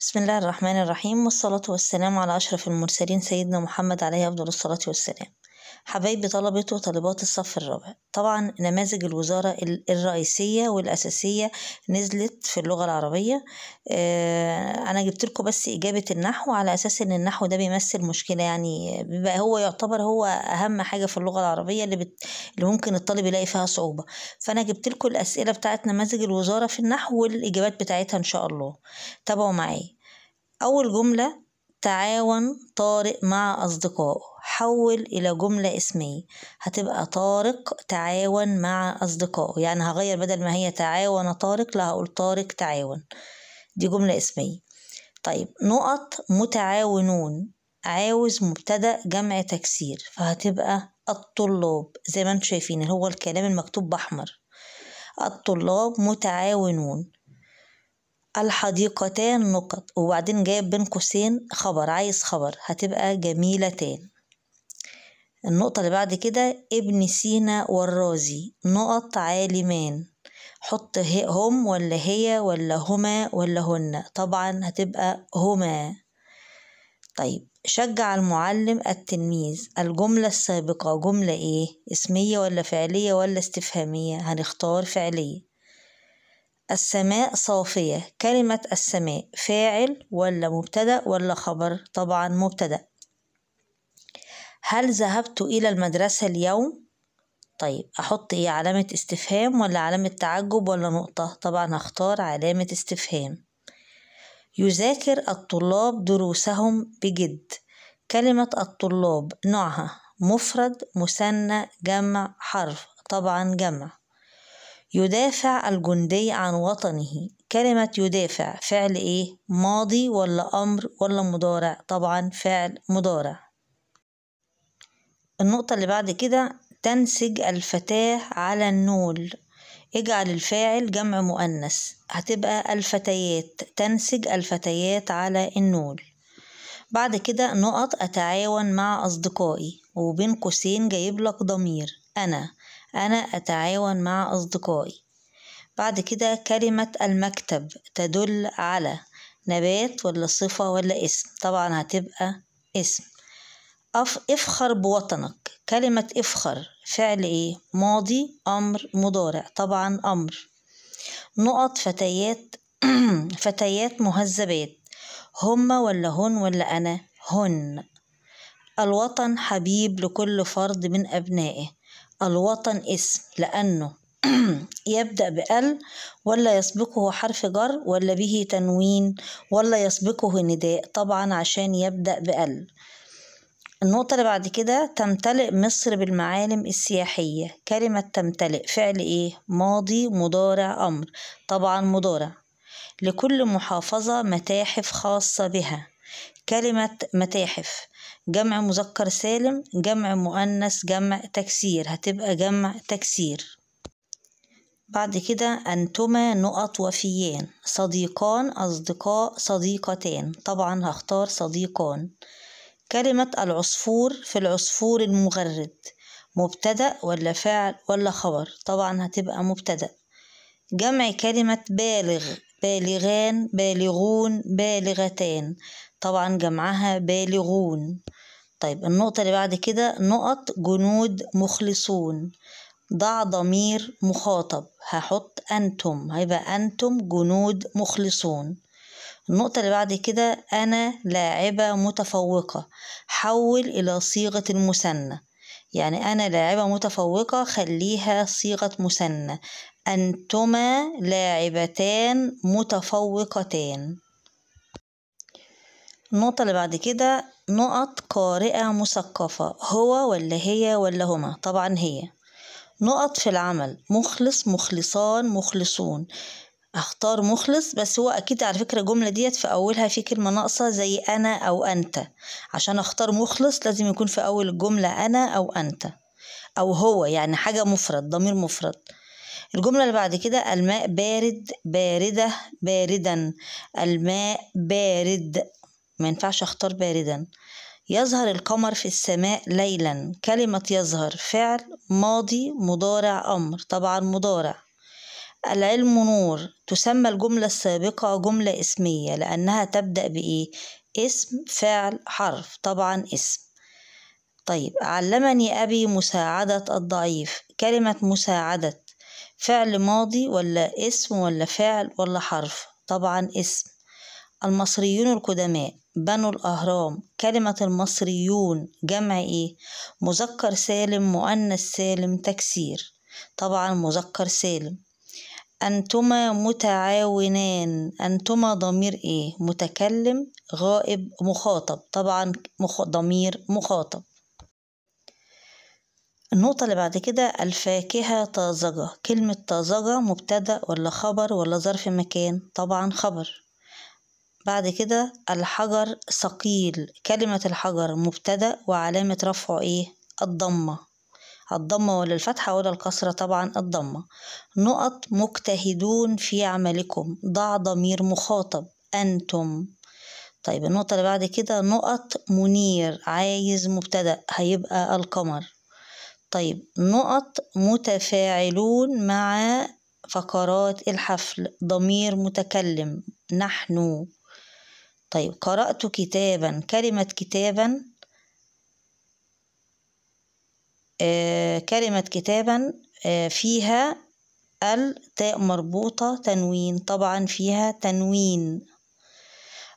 بسم الله الرحمن الرحيم والصلاة والسلام على أشرف المرسلين سيدنا محمد عليه أفضل الصلاة والسلام حبايبي طلبة وطالبات الصف الرابع طبعا نماذج الوزارة الرئيسية والأساسية نزلت في اللغة العربية آه، أنا جبت لكم بس إجابة النحو على أساس إن النحو ده بيمثل مشكلة يعني بيبقى هو يعتبر هو أهم حاجة في اللغة العربية اللي, بت... اللي ممكن الطالب يلاقي فيها صعوبة فأنا جبت لكم الأسئلة بتاعت نماذج الوزارة في النحو والإجابات بتاعتها إن شاء الله تابعوا معايا أول جملة تعاون طارق مع أصدقائه حول إلى جملة اسمية هتبقى طارق تعاون مع أصدقائه يعني هغير بدل ما هي تعاون طارق لا هقول طارق تعاون دي جملة اسمية طيب نقط متعاونون عاوز مبتدأ جمع تكسير فهتبقى الطلاب زي ما انتم شايفين اللي هو الكلام المكتوب بأحمر الطلاب متعاونون الحديقتان نقط وبعدين جايب بين قوسين خبر عايز خبر هتبقى جميلتان النقطة اللي بعد كده ابن سينا والرازي نقط عالمان حط هم ولا هي ولا هما ولا هن طبعا هتبقى هما طيب شجع المعلم التلميذ الجملة السابقة جملة ايه اسمية ولا فعلية ولا استفهامية هنختار فعلية السماء صافية كلمة السماء فاعل ولا مبتدأ ولا خبر طبعا مبتدأ هل ذهبت إلى المدرسة اليوم؟ طيب أحط إيه علامة استفهام ولا علامة تعجب ولا نقطة؟ طبعا هختار علامة استفهام يذاكر الطلاب دروسهم بجد كلمة الطلاب نوعها مفرد مثنى جمع حرف طبعا جمع يدافع الجندي عن وطنه كلمة يدافع فعل إيه؟ ماضي ولا أمر ولا مضارع؟ طبعا فعل مضارع النقطة اللي بعد كده تنسج الفتاة على النول اجعل الفاعل جمع مؤنث هتبقى الفتيات تنسج الفتيات على النول بعد كده نقط أتعاون مع أصدقائي وبين قوسين جايب لك ضمير أنا أنا أتعاون مع أصدقائي بعد كده كلمة المكتب تدل على نبات ولا صفة ولا اسم طبعا هتبقى اسم أف افخر بوطنك كلمة افخر فعل ايه ماضي أمر مضارع طبعا أمر نقط فتيات فتيات مهذبات هم ولا هن ولا أنا هن الوطن حبيب لكل فرد من أبنائه الوطن اسم لأنه يبدأ بأل ولا يسبقه حرف جر ولا به تنوين ولا يسبقه نداء طبعا عشان يبدأ بأل النقطة اللي بعد كده تمتلئ مصر بالمعالم السياحية كلمة تمتلئ فعل ايه؟ ماضي مضارع أمر طبعا مضارع لكل محافظة متاحف خاصة بها كلمة متاحف جمع مذكر سالم جمع مؤنث جمع تكسير هتبقى جمع تكسير بعد كده أنتما نقط وفيان صديقان أصدقاء صديقتان طبعا هختار صديقان كلمة العصفور في العصفور المغرد مبتدأ ولا فعل ولا خبر طبعا هتبقى مبتدأ جمع كلمة بالغ بالغان بالغون بالغتان طبعا جمعها بالغون طيب النقطة اللي بعد كده نقط جنود مخلصون ضع ضمير مخاطب هحط أنتم هيبقى أنتم جنود مخلصون النقطة اللي بعد كده أنا لاعبة متفوقة حول إلى صيغة المثنى يعني أنا لاعبة متفوقة خليها صيغة مثنى أنتما لاعبتان متفوقتان النقطة اللي بعد كده نقط قارئة مثقفة هو ولا هي ولا هما طبعا هي نقط في العمل مخلص مخلصان مخلصون اختار مخلص بس هو اكيد على فكره الجمله ديت في اولها في كلمه ناقصه زي انا او انت عشان اختار مخلص لازم يكون في اول الجمله انا او انت او هو يعني حاجه مفرد ضمير مفرد الجمله اللي بعد كده الماء بارد بارده باردا الماء بارد ما ينفعش اختار باردا يظهر القمر في السماء ليلا كلمة يظهر فعل ماضي مضارع أمر طبعا مضارع العلم نور تسمى الجملة السابقة جملة اسمية لأنها تبدأ بإيه؟ اسم فعل حرف طبعا اسم طيب علمني أبي مساعدة الضعيف كلمة مساعدة فعل ماضي ولا اسم ولا فعل ولا حرف طبعا اسم المصريون القدماء بنوا الأهرام كلمة المصريون جمع إيه؟ مذكر سالم مؤنث سالم تكسير طبعا مذكر سالم أنتما متعاونان أنتما ضمير إيه؟ متكلم غائب مخاطب طبعا مخ... ضمير مخاطب النقطة اللي بعد كده الفاكهة طازجة كلمة طازجة مبتدأ ولا خبر ولا ظرف مكان طبعا خبر بعد كده الحجر ثقيل كلمة الحجر مبتدأ وعلامة رفعه إيه الضمة الضمة ولا الفتحة ولا الكسرة طبعا الضمة نقط مجتهدون في عملكم ضع ضمير مخاطب أنتم طيب النقطة اللي بعد كده نقط منير عايز مبتدأ هيبقى القمر طيب نقط متفاعلون مع فقرات الحفل ضمير متكلم نحن طيب قرأت كتابا كلمة كتابا آه كلمة كتابا آه فيها التاء مربوطة تنوين طبعا فيها تنوين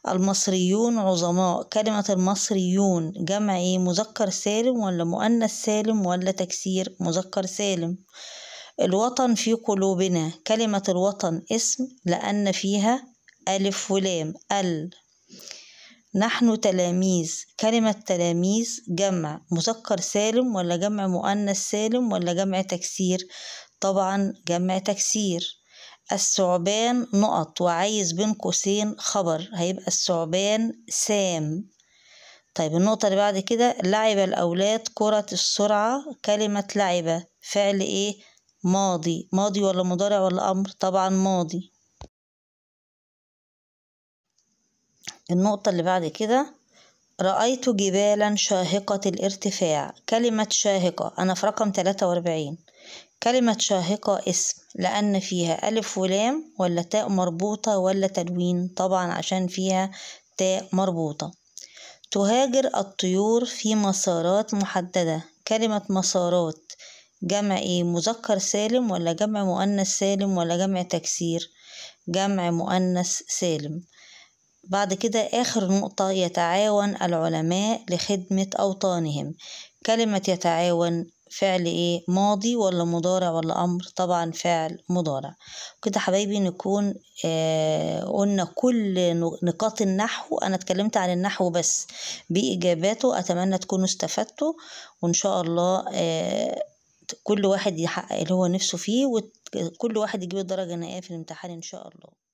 المصريون عظماء كلمة المصريون جمع ايه مذكر سالم ولا مؤنث سالم ولا تكسير مذكر سالم الوطن في قلوبنا كلمة الوطن اسم لأن فيها ألف ولام ال نحن تلاميذ كلمة تلاميذ جمع مذكر سالم ولا جمع مؤنث سالم ولا جمع تكسير طبعا جمع تكسير الثعبان نقط وعايز بين قوسين خبر هيبقى الثعبان سام طيب النقطة اللي بعد كده لعب الأولاد كرة السرعة كلمة لعبة فعل ايه ماضي ماضي ولا مضارع ولا أمر طبعا ماضي النقطة اللي بعد كده رأيت جبالا شاهقة الارتفاع كلمة شاهقة أنا في رقم تلاتة وأربعين كلمة شاهقة اسم لأن فيها ألف ولام ولا تاء مربوطة ولا تدوين طبعا عشان فيها تاء مربوطة تهاجر الطيور في مسارات محددة كلمة مسارات جمع ايه مذكر سالم ولا جمع مؤنث سالم ولا جمع تكسير جمع مؤنث سالم بعد كده آخر نقطة يتعاون العلماء لخدمة أوطانهم كلمة يتعاون فعل ايه ماضي ولا مضارع ولا امر طبعا فعل مضارع كده حبايبي نكون آه قلنا كل نقاط النحو انا اتكلمت عن النحو بس باجاباته اتمنى تكونوا استفدتوا وان شاء الله آه كل واحد يحقق اللي هو نفسه فيه وكل واحد يجيب الدرجه النهائيه في الامتحان ان شاء الله